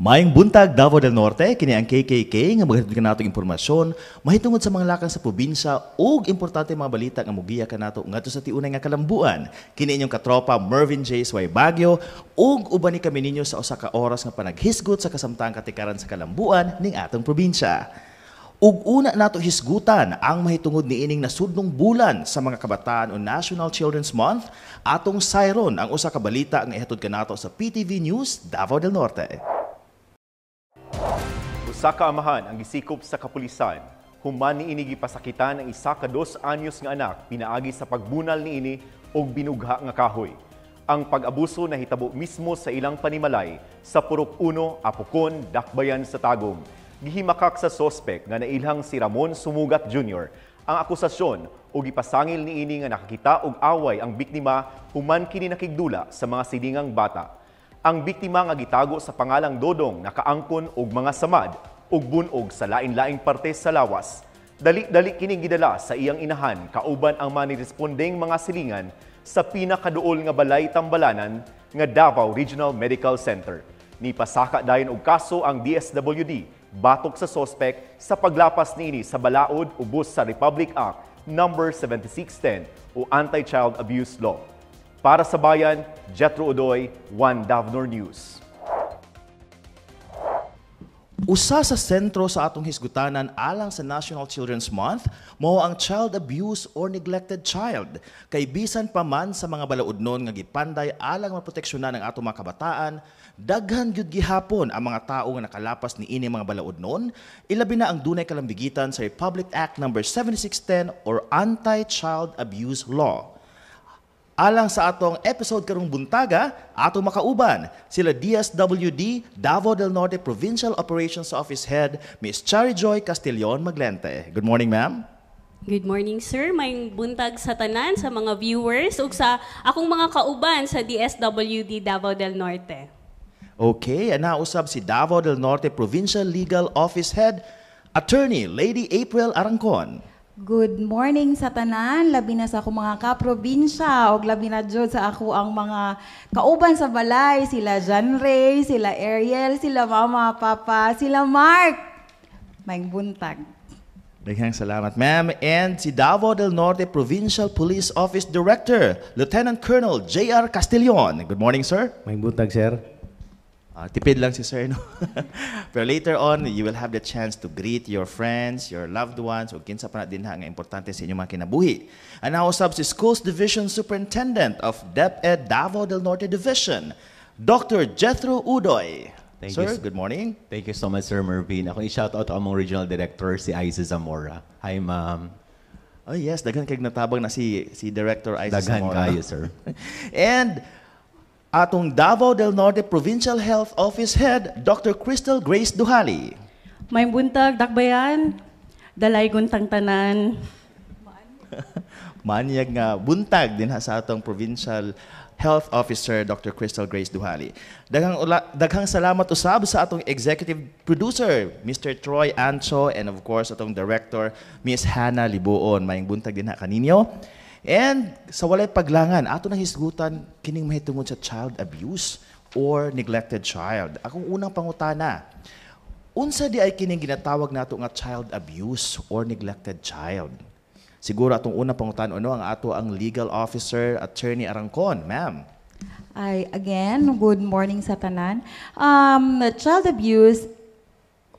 Maayong buntag Davao del Norte, kini ang KKK nga maghatod kanato impormasyon mahitungod sa mga lakang sa probinsya ug importante mga balita nga mogiya kanato ngadto sa tiunay nga kalambuan. Kini inyong katropa Mervin J. Sway Bagyo ug uban ni kami ninyo sa usa ka oras nga panaghisgot sa kasamtang katikaran sa kalambuan ning atong probinsya. Ug una nato hisgutan ang mahitungod ni ining nasudnong bulan sa mga kabataan o National Children's Month, atong sayron ang usa ka balita nga ihatod kanato sa PTV News Davao del Norte. Sa kaamahan, ang gisikop sa kapulisan, human ni inigi pasakitan ang isa ka dos anyos nga anak pinaagi sa pagbunal ni ini og binugha nga kahoy. Ang pag-abuso na hitabo mismo sa ilang panimalay sa Purok 1, Apokon, Dakbayan sa Tagum. Gihimakak sa sospek nga nailhang si Ramon Sumugat Jr. ang akusasyon o gipasangil ni ini nga nakakita og away ang biktima human kini nakigdula sa mga silingang bata ang biktima nga gitago sa pangalang Dodong nakaangkon og mga samad ug bunog sa lain-laing parte sa lawas. Dali-dali kining gidala sa iyang inahan kauban ang manirespondeng mga silingan sa pinakaduol nga balay tambalanan nga Davao Regional Medical Center. Ni pasaka dayon og kaso ang DSWD batok sa sospek sa paglapas niini sa balaod ubos sa Republic Act number 7610 o Anti-Child Abuse Law. Para sa bayan, Jetro Odoy, One Davnor News. Usa sa sentro sa atong hisgutanan alang sa National Children's Month mao ang child abuse or neglected child. Kay bisan pa man sa mga balaudnon nga gipanday alang maproteksyonan ang atong mga kabataan, daghan gyud gihapon ang mga tawo nga nakalapas ni ini mga balaudnon, ilabi na ang dunay kalambigitan sa Republic Act number no. 7610 or Anti-Child Abuse Law. Alang sa atong episode karong buntaga, atong makauban sila DSWD Davao del Norte Provincial Operations Office Head, Miss Chari Joy Castillon Maglente. Good morning, ma'am. Good morning, sir. May buntag sa tanan sa mga viewers ug sa akong mga kauban sa DSWD Davao del Norte. Okay, and now usab si Davao del Norte Provincial Legal Office Head, Attorney Lady April Arangcon. Good morning sa tanan, labi na sa ako mga kaprobinsya o labi na jud sa ako ang mga kauban sa balay, sila John Ray, sila Ariel, sila Mama, Papa, sila Mark. May buntag. Daghang salamat, ma'am. And si Davao del Norte Provincial Police Office Director, Lieutenant Colonel J.R. Castillon. Good morning, sir. May buntag, sir. Uh, tipid lang si Sir, no? Pero later on, you will have the chance to greet your friends, your loved ones, o kinsa pa na din nga importante sa inyong mga kinabuhi. And now, usab si Schools Division Superintendent of DepEd Davao del Norte Division, Dr. Jethro Udoy. Thank sir, you, good morning. Thank you so much, Sir Mervin. Ako i shout out among regional director, si Isis Zamora. Hi, ma'am. Oh yes, daghan kay natabang na si si Director Isis Zamora. Daghan kayo, sir. And atong Davao del Norte Provincial Health Office Head, Dr. Crystal Grace Duhali. May buntag, dakbayan, dalay guntang tanan. Maanyag nga buntag din ha sa atong Provincial Health Officer Dr. Crystal Grace Duhali. Daghang ula, daghang salamat usab sa atong executive producer Mr. Troy Ancho and of course atong director Miss Hannah Libuon. Maying buntag din ha kaninyo. And sa walay paglangan, ato na hisgutan kining mahitungod sa child abuse or neglected child. Akong unang pangutana, unsa di ay kining ginatawag nato nga child abuse or neglected child? Siguro atong unang pangutana ano ang ato ang legal officer attorney Arangcon, ma'am. Ay again, good morning sa tanan. Um, child abuse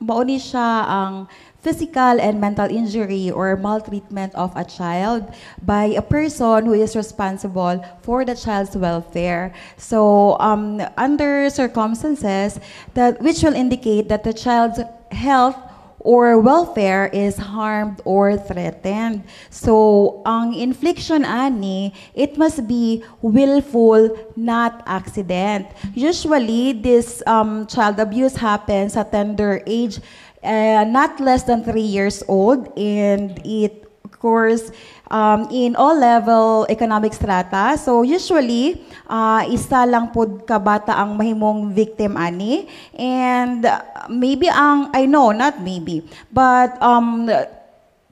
mao ni siya ang physical and mental injury or maltreatment of a child by a person who is responsible for the child's welfare. So um, under circumstances that which will indicate that the child's health or welfare is harmed or threatened. So, ang infliction ani, it must be willful, not accident. Usually, this um, child abuse happens at tender age uh, not less than three years old, and it course, um, in all level economic strata. So usually, uh, isa lang po kabata ang mahimong victim ani. And maybe ang, I know, not maybe, but um,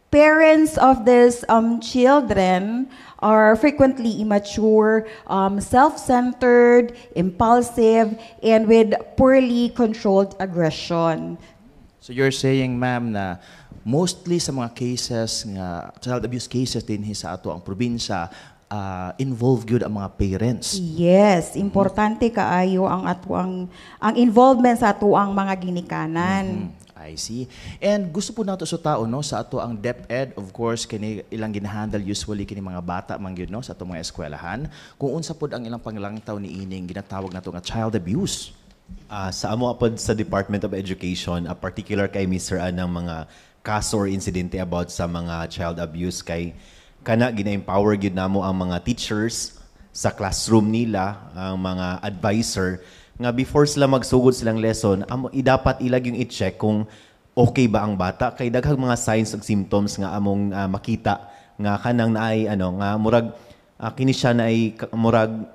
parents of these um, children are frequently immature, um, self-centered, impulsive, and with poorly controlled aggression. So you're saying, ma'am, na mostly sa mga cases, nga, child abuse cases din sa ato ang probinsya, uh, ah, involve gyud ang mga parents. Yes, mhm. importante kaayo ang ato ang ang involvement sa ato ang mga ginikanan. Mm-hmm. I see. And gusto po nato sa tao no sa ato ang DepEd of course kini ilang ginahandle usually kini mga bata man gyud no sa ato mga eskwelahan kung unsa pod ang ilang panglangtaw ni ining ginatawag nato nga child abuse. Uh, sa amo apod sa Department of Education, a particular kay Mr. Anang mga kaso or insidente about sa mga child abuse kay kana gina-empower gyud namo ang mga teachers sa classroom nila, ang mga advisor nga before sila magsugod silang lesson, amo i dapat ilag yung i-check kung okay ba ang bata kay daghang mga signs ug symptoms nga among uh, makita nga kanang naay ano nga murag uh, kini siya na ay murag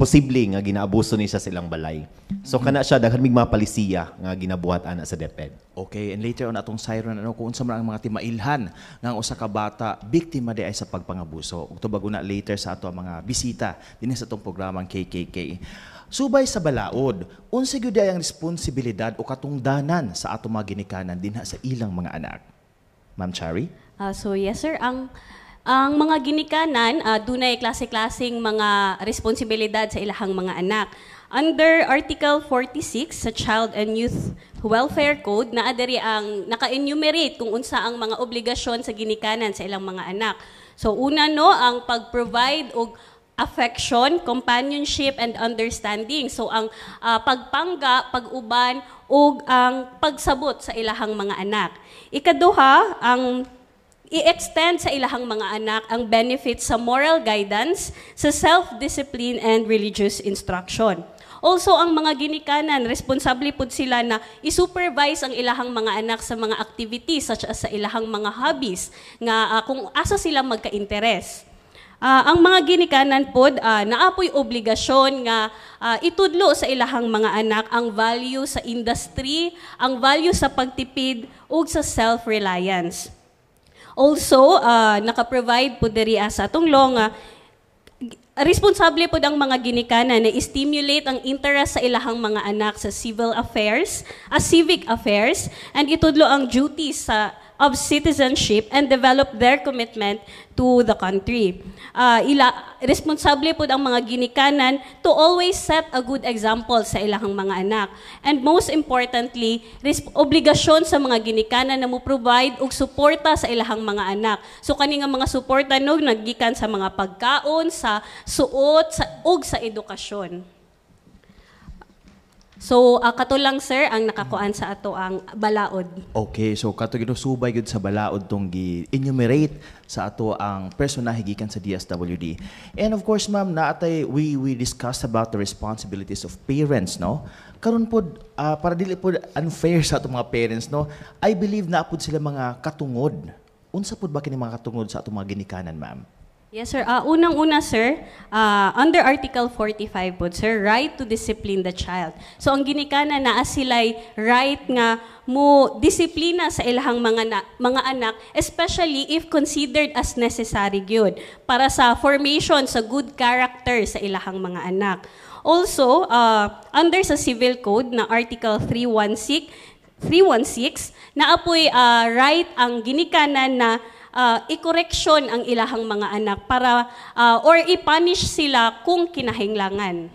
posible nga ginaabuso ni siya silang balay. So mm-hmm. kana siya daghan mig mga palisiya nga ginabuhat ana sa DepEd. Okay, and later on atong siren ano kung unsa man ang mga timailhan nga usa ka bata biktima di ay sa pagpangabuso. Ug bago na later sa ato ang mga bisita dinhi sa atong programang KKK. Subay sa balaod, unsa gyud ang responsibilidad o katungdanan sa ato mga ginikanan dinha sa ilang mga anak? Ma'am Chari? Uh, so yes sir, ang um ang mga ginikanan, uh, dunay klase-klaseng mga responsibilidad sa ilahang mga anak. Under Article 46 sa Child and Youth Welfare Code, naadari ang naka-enumerate kung unsa ang mga obligasyon sa ginikanan sa ilang mga anak. So una no, ang pag-provide og affection, companionship, and understanding. So, ang uh, pagpangga, pag-uban, o ang pagsabot sa ilahang mga anak. Ikaduha, ang i-extend sa ilahang mga anak ang benefits sa moral guidance, sa self-discipline and religious instruction. Also, ang mga ginikanan, responsable po sila na i-supervise ang ilahang mga anak sa mga activities such as sa ilahang mga hobbies nga uh, kung asa sila magka-interes. Uh, ang mga ginikanan po, uh, naapoy obligasyon nga uh, itudlo sa ilahang mga anak ang value sa industry, ang value sa pagtipid, ug sa self-reliance. Also, uh, naka-provide po diri as ah, atong law ah, responsable po ang mga ginikanan na stimulate ang interest sa ilahang mga anak sa civil affairs, as civic affairs, and itudlo ang duties sa of citizenship and develop their commitment to the country. Uh, ila responsable po ang mga ginikanan to always set a good example sa ilang mga anak. And most importantly, obligasyon sa mga ginikanan na mo provide og suporta sa ilang mga anak. So kani nga mga suporta no naggikan sa mga pagkaon, sa suot, sa ug sa edukasyon. So uh, kato lang sir ang nakakuan sa ato ang balaod. Okay, so kato ginusubay gyud sa balaod tong gi enumerate sa ato ang personahe gikan sa DSWD. And of course ma'am naatay we we discussed about the responsibilities of parents no. Karon pod uh, para dili pod unfair sa ato mga parents no. I believe na pod sila mga katungod. Unsa pod ba kini mga katungod sa ato mga ginikanan ma'am? Yes, sir. Uh, Unang-una, sir, uh, under Article 45 po, sir, right to discipline the child. So, ang ginikana na sila'y right nga mo disiplina sa ilahang mga, na, mga anak, especially if considered as necessary gyud para sa formation, sa good character sa ilahang mga anak. Also, uh, under sa Civil Code na Article 316, 316 na apoy uh, right ang ginikanan na uh, i-correction ang ilahang mga anak para uh, or i-punish sila kung kinahinglangan.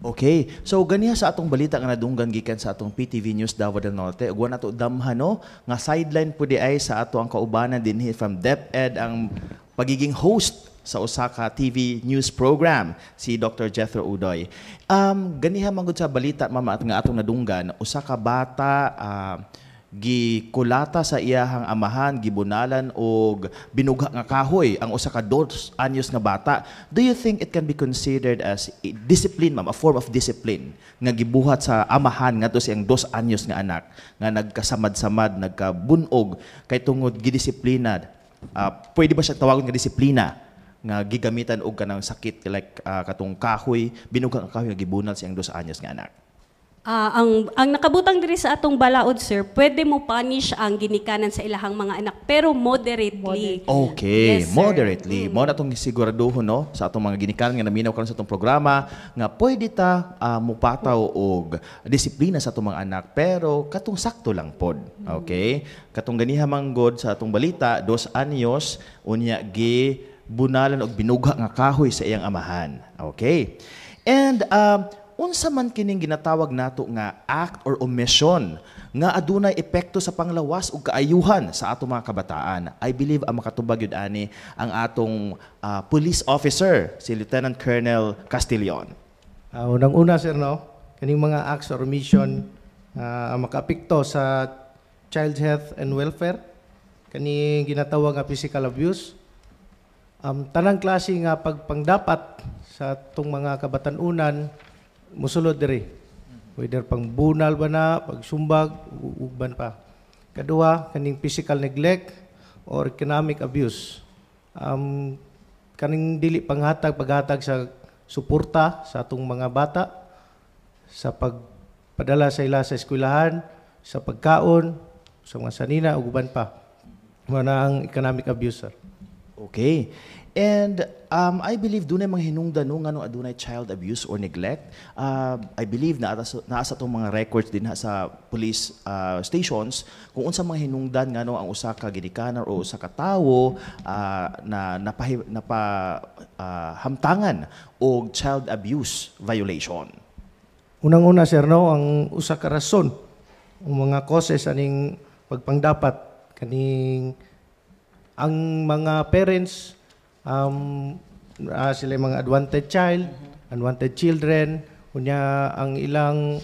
Okay. So ganiha sa atong balita nga nadunggan gikan sa atong PTV News Davao del Norte. Ugwa nato no nga sideline pud ay sa ato ang kaubanan dinhi from DepEd ang pagiging host sa Osaka TV news program si Dr. Jethro Udoy. Um ganiha manggod sa balita mama at nga atong nadunggan usa ka bata uh, gikulata sa iyahang amahan gibunalan og binugha nga kahoy ang usa ka dos anyos nga bata do you think it can be considered as a discipline ma'am a form of discipline nga gibuhat sa amahan nga ngadto siyang dos anyos nga anak nga nagkasamad-samad nagkabunog kay tungod gidisiplina uh, pwede ba siya tawagon nga disiplina nga gigamitan og kanang sakit like uh, katong kahoy binugha nga kahoy nga gibunal siyang dos anyos nga anak Uh, ang, ang nakabutang diri sa atong balaod, sir, pwede mo punish ang ginikanan sa ilahang mga anak, pero moderately. Okay, yes, moderately. Mm. Mo na itong siguraduho, no, sa atong mga ginikanan nga naminaw karon sa atong programa, nga pwede ta uh, mupataw og disiplina sa atong mga anak, pero katong sakto lang pod. Mm. Okay? Katong ganiha manggod sa atong balita, dos anyos, unya gi bunalan og binuga nga kahoy sa iyang amahan. Okay? And um, uh, unsa man kining ginatawag nato nga act or omission nga adunay epekto sa panglawas ug kaayuhan sa ato mga kabataan. I believe ang ah, makatubag yun ani ang atong uh, police officer si Lieutenant Colonel Castillon. Uh, ah, unang una sir no, kining mga acts or omission uh, makaapekto sa child health and welfare kaning ginatawag nga physical abuse. Um, tanang klase nga pagpangdapat sa tong mga kabatanunan musulod diri. Whether pang bunal ba na, pagsumbag, ugban pa. Kadua, kaning physical neglect or economic abuse. Um, kaning dili panghatag, paghatag sa suporta sa atong mga bata, sa pagpadala sa ila sa eskwelahan, sa pagkaon, sa mga sanina, ug uban pa. Mga ang economic abuser. Okay. And um, I believe dunay mga hinungdanong nga adunay child abuse or neglect. Uh, I believe na naasa tong mga records din sa police uh, stations kung unsa mga hinungdan nga ang usa ka ginikanan o usa ka tawo uh, na napahi, napa uh, hamtangan og child abuse violation. Unang-una sir no ang usa ka rason ang mga causes aning pagpangdapat kaning ang mga parents um, uh, sila yung mga unwanted child, unwanted children, unya ang ilang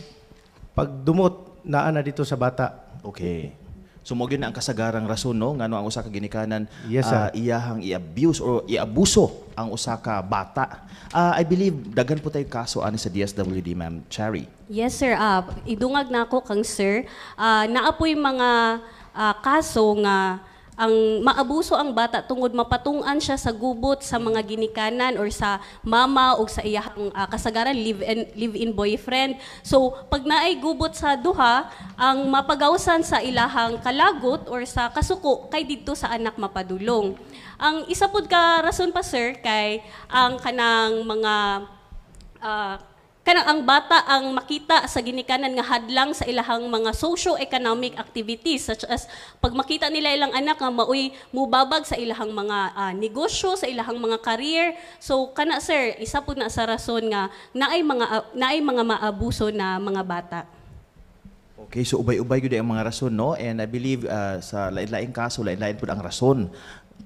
pagdumot naa na dito sa bata. Okay. So mo na ang kasagarang rason no ngano ang usa ka ginikanan yes, uh, iyahang i-abuse or iabuso ang usa ka bata. Uh, I believe dagan po tayo kaso ani sa DSWD ma'am Cherry. Yes sir. Uh, idungag na na kang sir. Uh, naapoy mga uh, kaso nga ang maabuso ang bata tungod mapatungan siya sa gubot sa mga ginikanan or sa mama o sa iyahang uh, kasagaran live-in live-in boyfriend so pag naay gubot sa duha ang mapagawsan sa ilahang kalagot or sa kasuko kay didto sa anak mapadulong ang isa pud ka rason pa sir kay ang kanang mga uh, Kanang ang bata ang makita sa ginikanan nga hadlang sa ilahang mga socio-economic activities such as pag makita nila ilang anak nga mauy mubabag sa ilahang mga uh, negosyo, sa ilahang mga career. So kana sir, isa po na sa rason nga naay mga uh, naay mga maabuso na mga bata. Okay, so ubay-ubay gyud ang mga rason no and I believe uh, sa lain-laing kaso lain-lain pud ang rason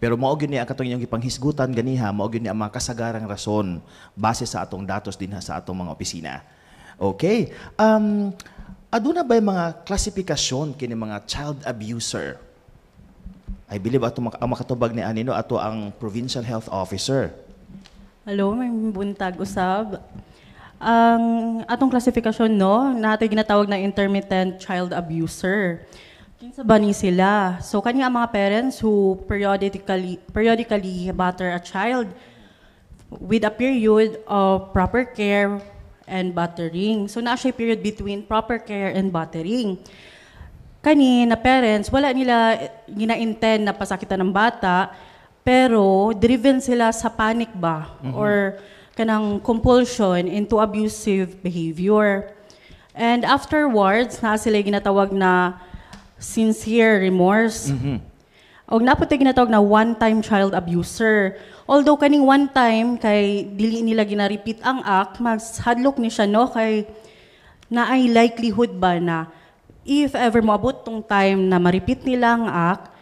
pero mao gyud niya katong inyong gipanghisgutan ganiha, mao gyud ni ang mga kasagarang rason base sa atong datos dinha sa atong mga opisina. Okay. Um aduna ba mga klasifikasyon kini mga child abuser? I believe ato ang makatubag ni Anino ato ang provincial health officer. Hello, may buntag usab. Ang atong klasifikasyon no, nato ginatawag na intermittent child abuser. Kinsa ba ni sila? So kani ang mga parents who periodically periodically batter a child with a period of proper care and battering. So naa siya period between proper care and battering. Kani na parents wala nila gina-intend na pasakitan ng bata pero driven sila sa panic ba mm-hmm. or kanang compulsion into abusive behavior. And afterwards, na sila ginatawag na sincere remorse. Mm-hmm. Og naputay ginatawag na one-time child abuser. Although kaning one time kay dili nila gina-repeat ang act, mas hadlok ni siya no kay naay likelihood ba na if ever moabot tong time na ma-repeat nila ang act,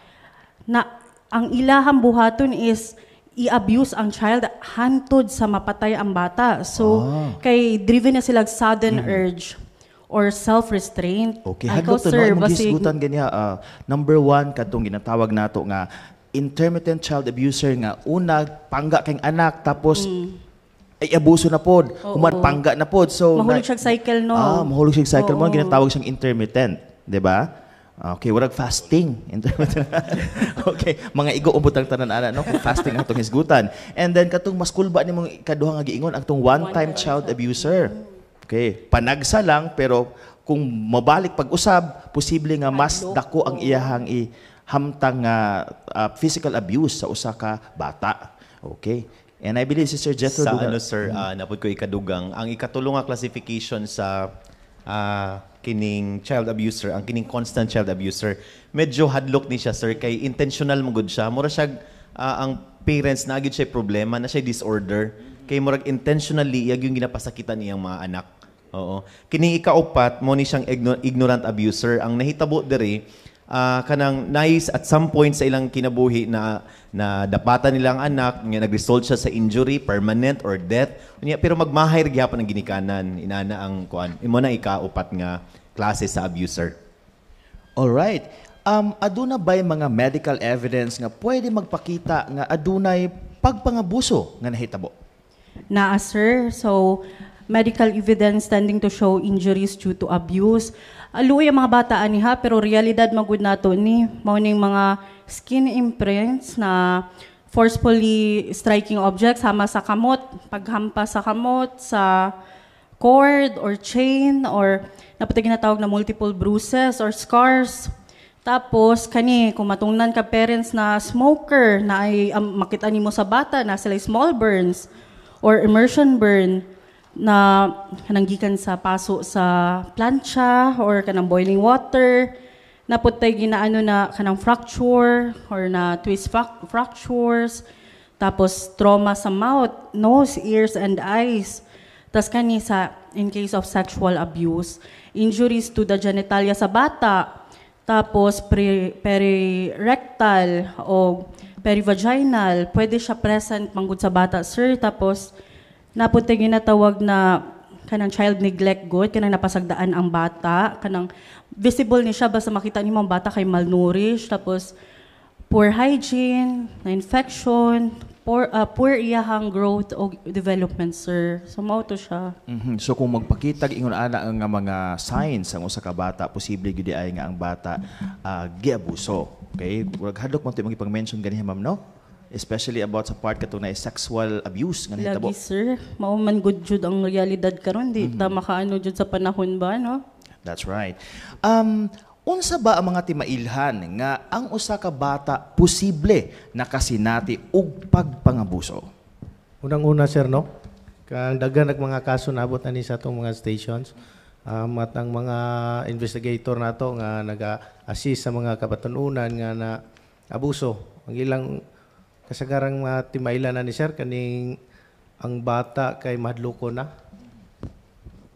na ang ilahang buhaton is i-abuse ang child hantod sa mapatay ang bata. So ah. kay driven na sila sudden mm-hmm. urge or self-restraint. Okay, hadlok to no, magisgutan ganyan. Uh, ah, number one, katong ginatawag nato nga intermittent child abuser nga una pangga kang anak tapos mm ay abuso na pod, oh, humadpangga na pod. So mahulog siyang cycle no. Ah, mahulog siyang cycle oh, mo ginatawag siyang intermittent, 'di ba? Okay, wala fasting. Intermittent. okay, mga igo ubot tanan ana no kung fasting atong hisgutan. And then katong mas kulba nimong kaduha nga giingon ang one-time child abuser. Mm. Okay, panagsa lang pero kung mabalik pag-usab, posible nga mas dako ang iyahang ihamtang uh, uh, physical abuse sa usa ka bata. Okay. And I believe Sister Jethro Sa ano sir, uh, napod ko ikadugang, ang ikatulong nga classification sa uh, kining child abuser, ang kining constant child abuser, medyo hadlok ni siya sir kay intentional mo gud siya. Mura siya uh, ang parents na gyud siya problema na siya disorder kay murag intentionally yag yung ginapasakitan niyang mga anak. Oo. Kini ikaupat mo ni siyang ignorant abuser. Ang nahitabo diri uh, kanang nice at some point sa ilang kinabuhi na na dapatan nilang anak nga nagresult siya sa injury permanent or death unya pero magmahay gyapon ang ginikanan inana ang kuan imo na ikaupat nga klase sa abuser all right um aduna bay mga medical evidence nga pwede magpakita nga adunay pagpangabuso nga nahitabo naa sir so medical evidence tending to show injuries due to abuse. Aluoy ah, ang mga bata aniha, pero realidad magud nato ni mao ning mga skin imprints na forcefully striking objects sama sa kamot, paghampa sa kamot, sa cord or chain or napatay ginatawag na multiple bruises or scars tapos, kani, kung matungnan ka parents na smoker, na ay um, makita ni mo sa bata na sila small burns or immersion burn, na kananggikan sa paso sa plancha or kanang boiling water na putay ginaano na kanang fracture or na twist fractures tapos trauma sa mouth nose ears and eyes tas kani sa in case of sexual abuse injuries to the genitalia sa bata tapos pre, perirectal o perivaginal pwede siya present manggod sa bata sir tapos naputi ginatawag na kanang child neglect good, kanang napasagdaan ang bata, kanang visible ni siya basta makita ni mga bata kay malnourished, tapos poor hygiene, na infection, poor, uh, poor iyahang growth o development, sir. So, mao siya. Mm-hmm. So, kung magpakita ingon ana ang mga signs ang usa ka bata, posible gyud ay nga ang bata uh, giabuso. Okay? Wag hadlok mo tayo magipang-mention ganiha, ma'am, no? especially about sa part katunay sexual abuse ganito Lagi, tabo. sir. Mauman good jud ang realidad karon di mm -hmm. tama ka ano jud sa panahon ba no? That's right. Um, unsa ba ang mga timailhan nga ang usa ka bata posible nakasinati og pagpangabuso? Unang-una sir no, kang daghan ng mga kaso nabot ani sa atong mga stations. Um, at ang mga investigator nato nga nag assist sa mga kabatununan nga na abuso. Ang ilang Kasagarang uh, timaila na ni sir kaning ang bata kay madloko na.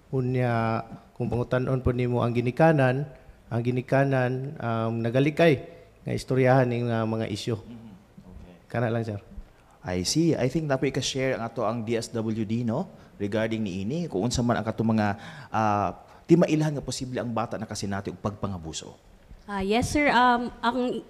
Unya kung pangutanon po mo ang ginikanan, ang ginikanan um, nagalikay nga istoryahan ning uh, mga isyu. Okay. Mm-hmm. Kana lang sir. I see. I think napoy ka-share ang ato ang DSWD no regarding ni ini kung unsa man ang kato mga uh, ah, timailhan nga posible ang bata na kasinati og pagpangabuso. Uh, yes sir, um ang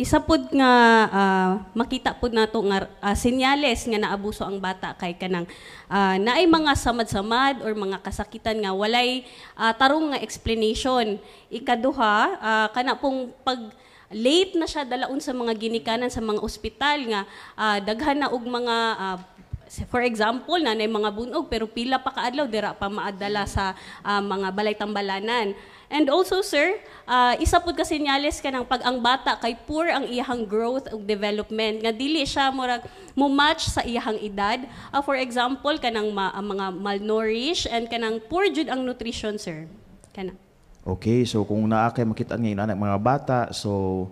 isa pod nga uh, makita pod nato nga uh, senyales nga naabuso ang bata kay kanang uh, naay mga samad-samad or mga kasakitan nga walay uh, tarong nga explanation ikaduha uh, kana pong pag late na siya dalaon sa mga ginikanan sa mga ospital nga uh, daghan na og mga uh, for example, nanay mga bunog, pero pila pa kaadlaw, dira pa maadala mm. sa uh, mga balay tambalanan. And also, sir, uh, isa pod ka senyales ka ng pag ang bata kay poor ang iyahang growth ug development nga dili siya murag mo match sa iyahang edad. Uh, for example, kanang ma, mga malnourished and kanang poor jud ang nutrition, sir. Kana. Okay, so kung naa kay makita ngayon anak mga bata, so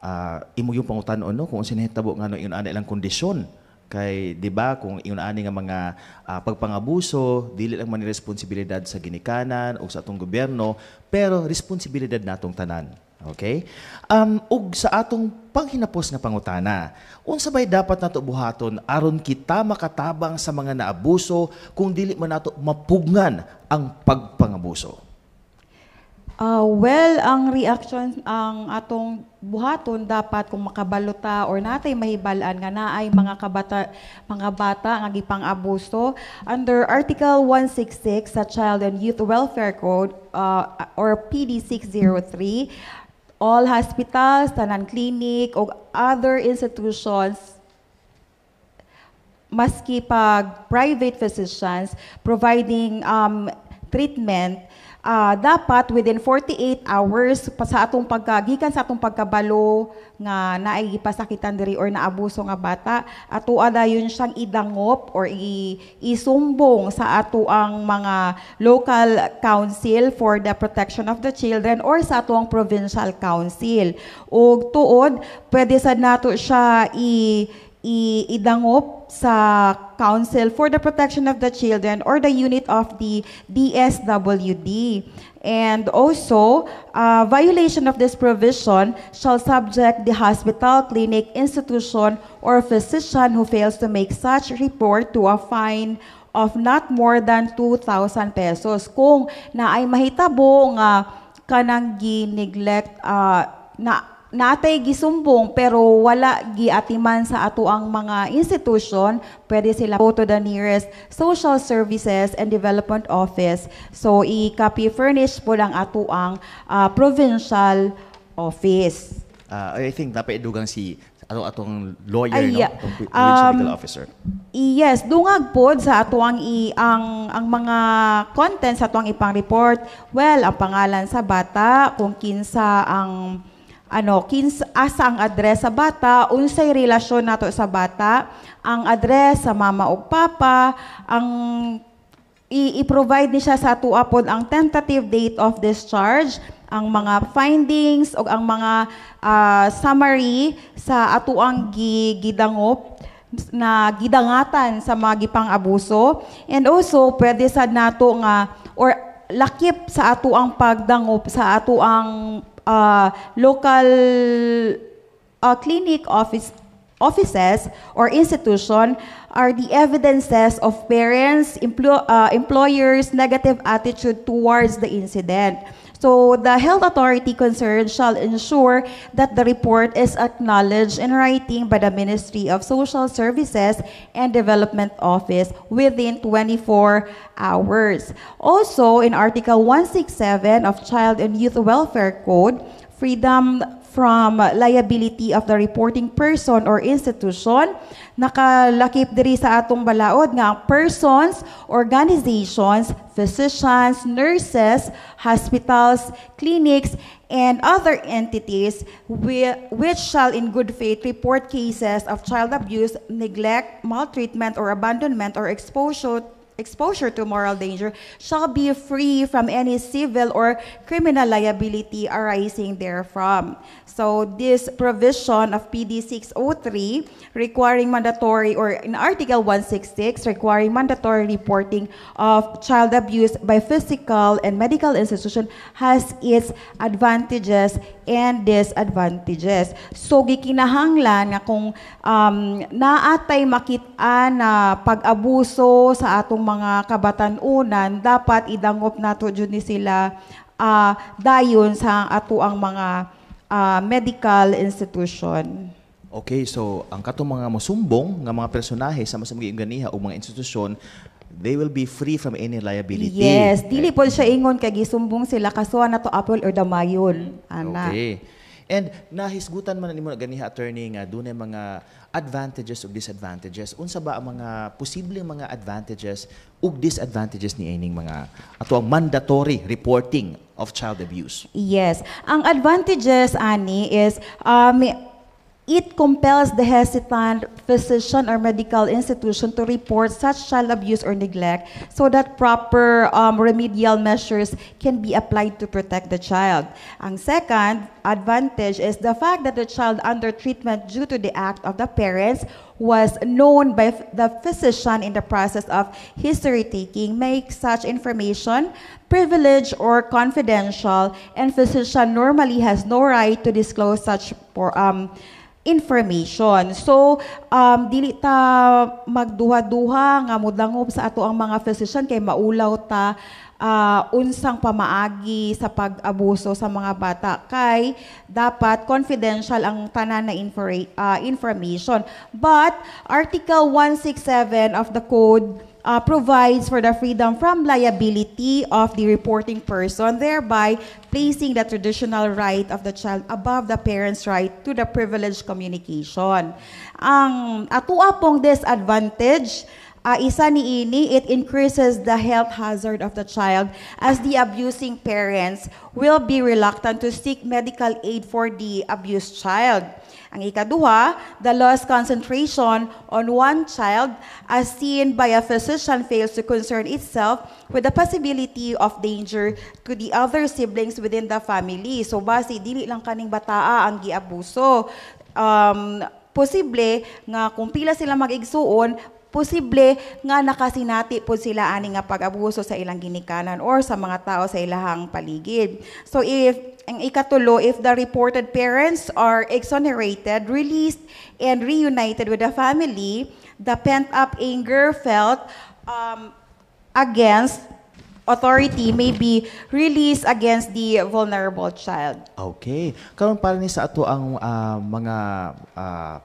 uh, imo yung pangutan-on no kung sinahitabo nga no yun ana ilang kondisyon kay di ba kung iyon ani nga mga uh, pagpangabuso dili lang man responsibilidad sa ginikanan o sa atong gobyerno pero responsibilidad natong tanan okay um ug sa atong panghinapos nga pangutana unsa bay dapat nato buhaton aron kita makatabang sa mga naabuso kung dili man nato mapugngan ang pagpangabuso Uh, well, ang reaction ang atong buhaton dapat kung makabalota or natay mahibalaan nga naay mga kabata mga bata nga gipang abuso under Article 166 sa Child and Youth Welfare Code uh, or PD 603 all hospitals, tanan clinic o other institutions maski pag private physicians providing um, treatment uh, dapat within 48 hours sa atong pagkagikan sa atong pagkabalo nga naay diri or naabuso nga bata ato dayon siyang idangop or i, isumbong sa ato ang mga local council for the protection of the children or sa ato ang provincial council ug tuod pwede sad nato siya i idangop sa Council for the Protection of the Children or the unit of the DSWD. And also, uh, violation of this provision shall subject the hospital, clinic, institution, or physician who fails to make such report to a fine of not more than 2,000 pesos. Kung na ay mahitabo nga kanang gi-neglect uh, na natay gisumbong pero wala giatiman sa ato ang mga institution, pwede sila go to the nearest social services and development office. So i-copy furnish po lang ato ang uh, provincial office. Uh, I think napaidugang si ato atong lawyer Ay, no atong um, legal officer yes dungag pod sa ato ang i, ang ang mga content sa atong ipang report well ang pangalan sa bata kung kinsa ang ano, kins, asa ang address sa bata, unsay relasyon nato sa bata, ang address sa mama o papa, ang i-provide ni siya sa ato apod ang tentative date of discharge, ang mga findings o ang mga uh, summary sa atuang gigidangop na gidangatan sa mga gipang-abuso and also pwede sad nato nga or lakip sa ato pagdangop sa ato uh, local uh, clinic office offices or institution are the evidences of parents, empl uh, employers' negative attitude towards the incident. So the health authority concerned shall ensure that the report is acknowledged in writing by the Ministry of Social Services and Development Office within 24 hours. Also, in Article 167 of Child and Youth Welfare Code, freedom from liability of the reporting person or institution. Nakalakip diri sa atong balaod nga persons, organizations, physicians, nurses, hospitals, clinics, and other entities which shall in good faith report cases of child abuse, neglect, maltreatment, or abandonment or exposure exposure to moral danger shall be free from any civil or criminal liability arising therefrom. So this provision of PD 603 requiring mandatory or in Article 166 requiring mandatory reporting of child abuse by physical and medical institution has its advantages and disadvantages. So gikinahanglan nga kung um, naatay makitaan na pag-abuso sa atong mga kabatanunan, dapat idangop nato jud ni sila uh, dayon sa ato ang mga uh, medical institution. Okay, so ang kato mga musumbong nga mga personahe sa mga ganiha o mga institusyon they will be free from any liability. Yes, dili eh. po siya ingon kay gisumbong sila kaso na to apple or damayon. Ana. Okay. And nahisgutan man nimo ganiha attorney nga dunay mga advantages ug disadvantages. Unsa ba ang mga posibleng mga advantages ug disadvantages ni ining mga ato ang mandatory reporting of child abuse? Yes. Ang advantages ani is um, It compels the hesitant physician or medical institution to report such child abuse or neglect so that proper um, remedial measures can be applied to protect the child. And second advantage is the fact that the child under treatment due to the act of the parents was known by the physician in the process of history taking makes such information privileged or confidential, and physician normally has no right to disclose such um, information. So, um, dili ta magduha-duha nga mudangob sa ato ang mga physician kay maulaw ta uh, unsang pamaagi sa pag-abuso sa mga bata kay dapat confidential ang tanan na infor- uh, information. But Article 167 of the Code uh, provides for the freedom from liability of the reporting person, thereby placing the traditional right of the child above the parent's right to the privileged communication. Ang atua pong disadvantage Uh, isa ni ini, it increases the health hazard of the child as the abusing parents will be reluctant to seek medical aid for the abused child. Ang ikaduha, the lowest concentration on one child as seen by a physician fails to concern itself with the possibility of danger to the other siblings within the family. So base, dili lang kaning bataa ang giabuso. Um, posible nga kung pila sila mag-igsuon, posible nga nakasinati po sila ani nga pag-abuso sa ilang ginikanan or sa mga tao sa ilang paligid. So if ang ikatulo, if the reported parents are exonerated, released, and reunited with the family, the pent-up anger felt um, against authority may be released against the vulnerable child. Okay. Karon para ni sa ato ang uh, mga uh,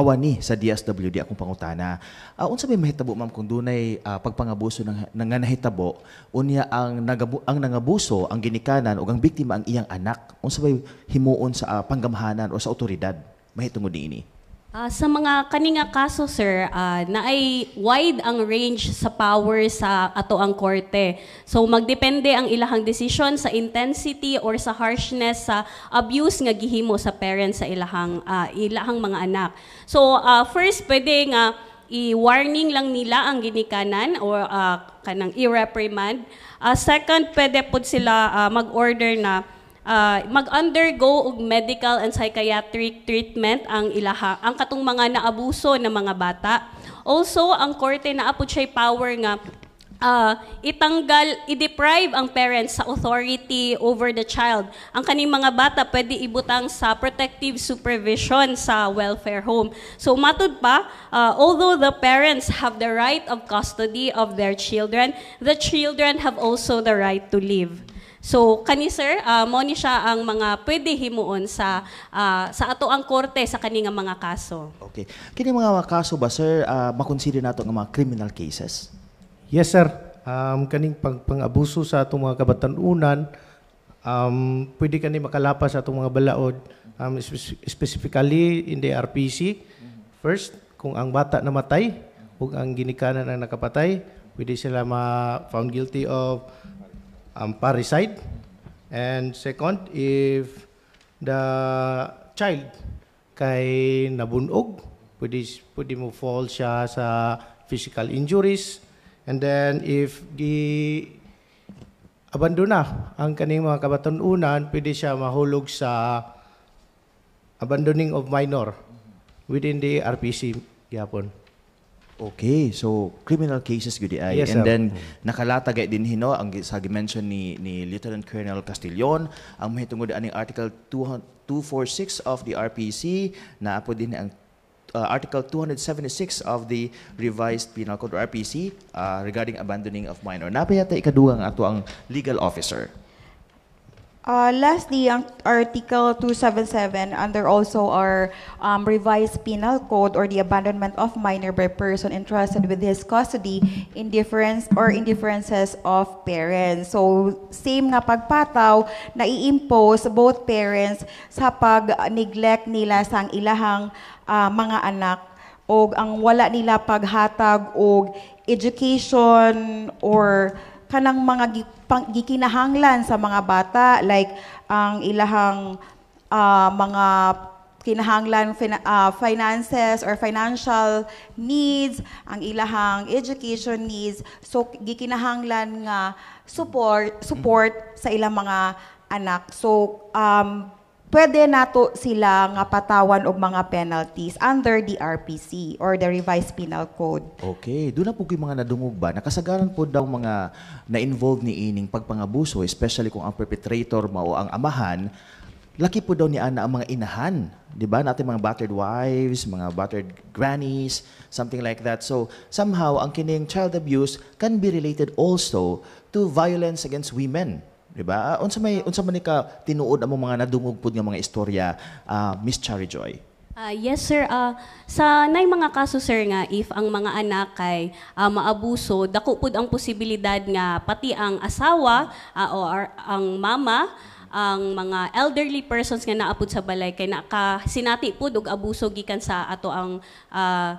kawani sa DSWD akong pangutana. Uh, unsa may mahitabo ma'am kung dunay uh, pagpangabuso ng, ng nahitabo unya ang nagabu, ang nangabuso ang ginikanan o ang biktima ang iyang anak. Unsa may himuon sa uh, panggamhanan o sa otoridad mahitungod niini? Uh, sa mga kaninga kaso, sir, uh, na ay wide ang range sa power sa ato ang korte. So, magdepende ang ilahang desisyon sa intensity or sa harshness sa abuse nga gihimo sa parents sa ilahang, uh, ilahang mga anak. So, uh, first, pwede nga i-warning lang nila ang ginikanan or uh, kanang i-reprimand. Uh, second, pwede pud sila uh, mag-order na uh, mag-undergo og medical and psychiatric treatment ang ilaha ang katong mga naabuso na mga bata. Also, ang korte na apod siya power nga uh, itanggal, i-deprive ang parents sa authority over the child. Ang kaning mga bata pwede ibutang sa protective supervision sa welfare home. So matud pa, uh, although the parents have the right of custody of their children, the children have also the right to live. So kani sir, uh, mo ni siya ang mga pwede himuon sa uh, sa ato ang korte sa kani nga mga kaso. Okay. Kini mga kaso ba sir uh, makonsider nato nga mga criminal cases? Yes sir. Um, kaning pang pangabuso sa atong mga kabatanunan um, pwede kani makalapas sa atong mga balaod um, specifically in the RPC. First, kung ang bata namatay o ang ginikanan ang nakapatay, pwede sila ma-found guilty of um, parricide. And second, if the child kay nabunog, pwede, pwede mo fall siya sa physical injuries. And then if gi abandona ang kaning mga kabatununan, pwede siya mahulog sa abandoning of minor within the RPC yapon. Okay, so criminal cases gyud ay yes, and sir. Mm-hmm. nakalata gay din hino ang sa mention ni ni Lieutenant Colonel Castillon ang mahitungod aning article 246 of the RPC na apo din ang uh, Article 276 of the Revised Penal Code RPC uh, regarding abandoning of minor. Napayata ikadugang ato ang legal officer. Uh, lastly, ang Article 277 under also our um, revised penal code or the abandonment of minor by person entrusted with his custody, indifference or indifferences of parents. So, same nga pagpataw, nai-impose both parents sa pag-neglect nila sa ilahang uh, mga anak o ang wala nila paghatag o education or kanang mga gikinahanglan sa mga bata like ang ilahang uh, mga kinahanglan uh, finances or financial needs, ang ilahang education needs. So gikinahanglan nga support support mm-hmm. sa ilang mga anak. So um, pwede nato sila nga patawan og mga penalties under the RPC or the Revised Penal Code. Okay, doon na po kay mga nadungog ba? Nakasagaran po daw mga na involve ni Ining pagpangabuso, especially kung ang perpetrator mao ang amahan, laki po daw ni Ana ang mga inahan, di ba? Natin mga battered wives, mga battered grannies, something like that. So, somehow, ang kining child abuse can be related also to violence against women. Di ba? Uh, ah, unsa may unsa man ka tinuod among mga nadungog pud nga mga istorya, uh, Miss Cherry Joy? Uh, yes sir, uh, sa nay mga kaso sir nga if ang mga anak kay uh, maabuso, dako pud ang posibilidad nga pati ang asawa uh, or ang mama ang mga elderly persons nga naapod sa balay kay naka sinati pud og abuso gikan sa ato ang uh,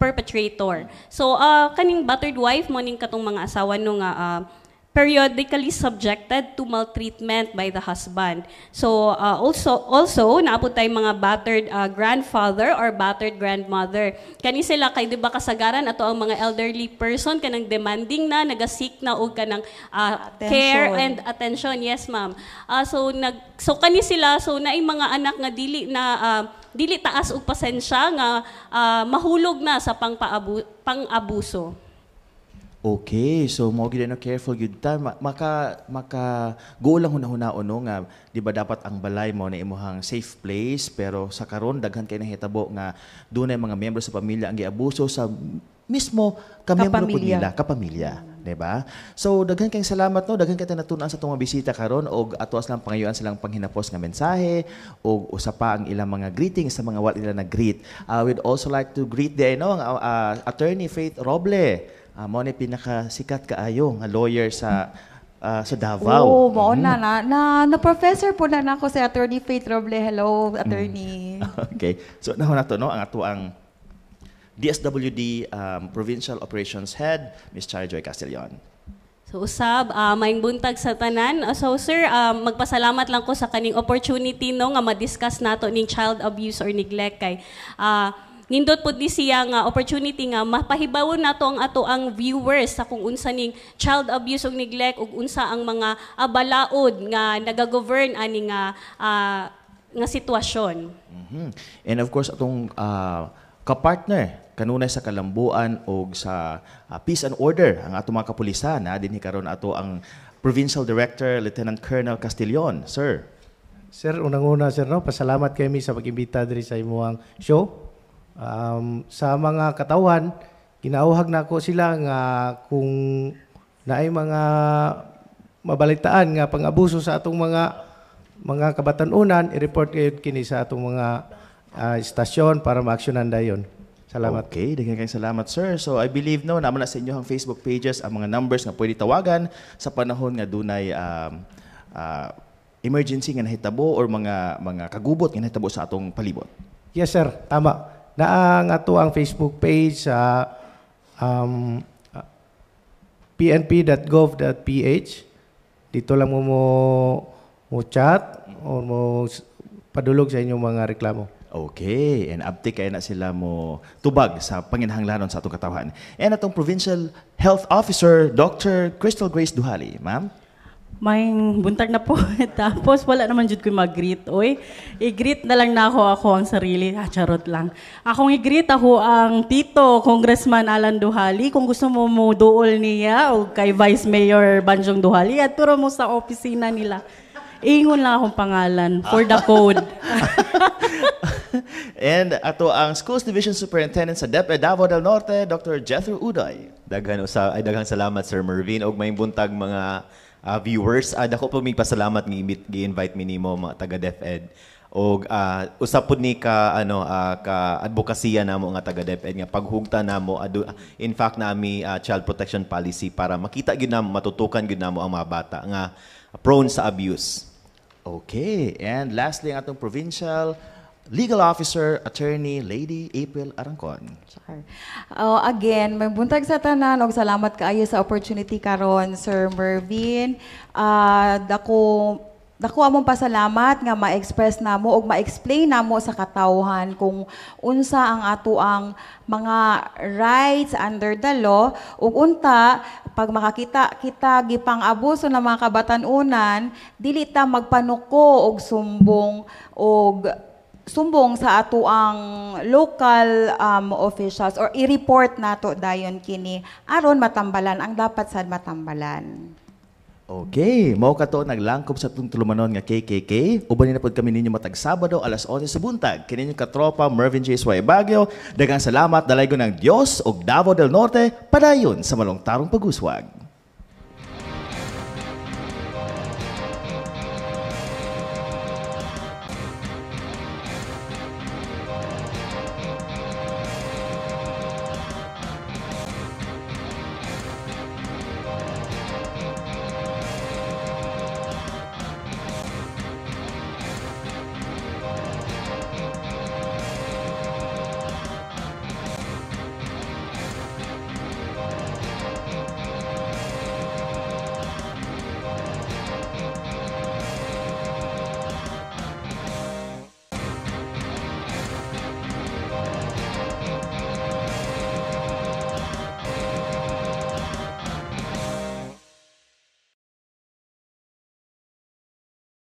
perpetrator. So uh, kaning battered wife mo ning katong mga asawa no nga uh, periodically subjected to maltreatment by the husband. So uh, also also naabot tayong mga battered uh, grandfather or battered grandmother. Kani sila kay di ba kasagaran ato ang mga elderly person kanang demanding na nagasik na og kanang uh, care and attention. Yes, ma'am. Uh, so nag so kani sila so naay mga anak nga dili na uh, dili taas og pasensya nga uh, mahulog na sa pangpaabu, pang-abuso. Okay, so mo gid na careful gyud ta maka maka go lang hunahunao no nga di ba dapat ang balay mo na imuhang safe place pero sa karon daghan kay nahitabo nga dunay mga miyembro sa pamilya ang giabuso sa mismo kamiyembro pud nila, kapamilya, mm. di ba? So daghan kay salamat no, daghan kay tanatun-an sa tong bisita karon og ato as lang pangayoan silang panghinapos nga mensahe og usa pa ang ilang mga greeting sa mga wala nila na greet. I uh, would also like to greet the no, ang uh, attorney Faith Roble uh, ah, mo ni pinakasikat kaayo nga lawyer sa uh, sa Davao. Oo, oh, mm. na na, na na professor po na nako si Attorney Faith Roble. Hello, attorney. Mm. Okay. So naho na to no ang ato ang DSWD um, Provincial Operations Head, Ms. Chari Joy Castillon. So usab, uh, maing buntag sa tanan. So sir, um, magpasalamat lang ko sa kaning opportunity no nga ma-discuss nato ning child abuse or neglect kay uh, nindot pud ni siya nga opportunity nga mapahibaw nato ang ato ang viewers sa kung unsa ning child abuse ug neglect ug unsa ang mga abalaod nga nagagovern ani nga uh, nga sitwasyon. Mm-hmm. And of course atong uh, kapartner kanunay sa kalambuan o sa uh, peace and order ang ato mga kapulisan na dinhi karon ato ang provincial director Lieutenant Colonel Castillon sir Sir, unang-una sir no, pasalamat kami sa pag-imbita diri sa imuhang show um, sa mga katawan ginauhag na ko sila nga kung naay mga mabalitaan nga pang-abuso sa atong mga mga kabatanunan i-report kayo kini sa atong mga uh, istasyon para maaksyonan dayon. Salamat. Okay, daghang kayong salamat sir. So I believe no naman na sa inyo ang Facebook pages ang mga numbers nga pwede tawagan sa panahon nga dunay um, uh, emergency nga nahitabo or mga mga kagubot nga nahitabo sa atong palibot. Yes sir, tama naa ang ato ang Facebook page sa um, pnp.gov.ph dito lang mo mo, mo chat o mo padulog sa inyong mga reklamo. Okay, and update kay na sila mo tubag sa panginahanglanon sa atong katawan. And atong Provincial Health Officer, Dr. Crystal Grace Duhali. Ma'am? may buntag na po. Tapos wala naman jud ko mag-greet. Oy, i-greet na lang na ako ako ang sarili. Ah, charot lang. Akong i-greet ako ang tito, Congressman Alan Duhali. Kung gusto mo mo duol niya o kay Vice Mayor Banjong Duhali, at turo mo sa opisina nila. Ingon lang akong pangalan for the code. And ato ang Schools Division Superintendent sa DepEd Davao del Norte, Dr. Jethro Uday. Daghan, usa, ay, daghang salamat, Sir Mervin. Og may buntag mga uh, viewers. Uh, ah, dako po may pasalamat ng gi-invite mi nimo mga taga DepEd og uh, usap pod ni ka ano uh, ah, ka advokasya namo nga taga DepEd nga paghugta namo adu, in fact nami uh, child protection policy para makita gyud namo matutukan gyud namo ang mga bata nga prone sa abuse. Okay, and lastly ang atong provincial legal officer, attorney, Lady April Arangcon. Sure. Oh, again, may buntag sa tanan og salamat kaayo sa opportunity karon Sir Mervin. Uh, dako Dako among pasalamat nga ma-express namo og ma-explain namo sa katawhan kung unsa ang ato ang mga rights under the law ug unta pag makakita kita gipang abuso ng mga kabatanunan dili ta magpanuko og sumbong og sumbong sa ato ang local um, officials or i-report nato dayon kini aron matambalan ang dapat sad matambalan. Okay, mao ka to naglangkob sa tung tulumanon nga KKK. Uban na pod kami ninyo matag Sabado alas 11 sa buntag. Kini ka tropa Mervin J. Sway Baguio. Daghang salamat dalay ko ng Dios ug Davao del Norte padayon sa malungtarong paguswag.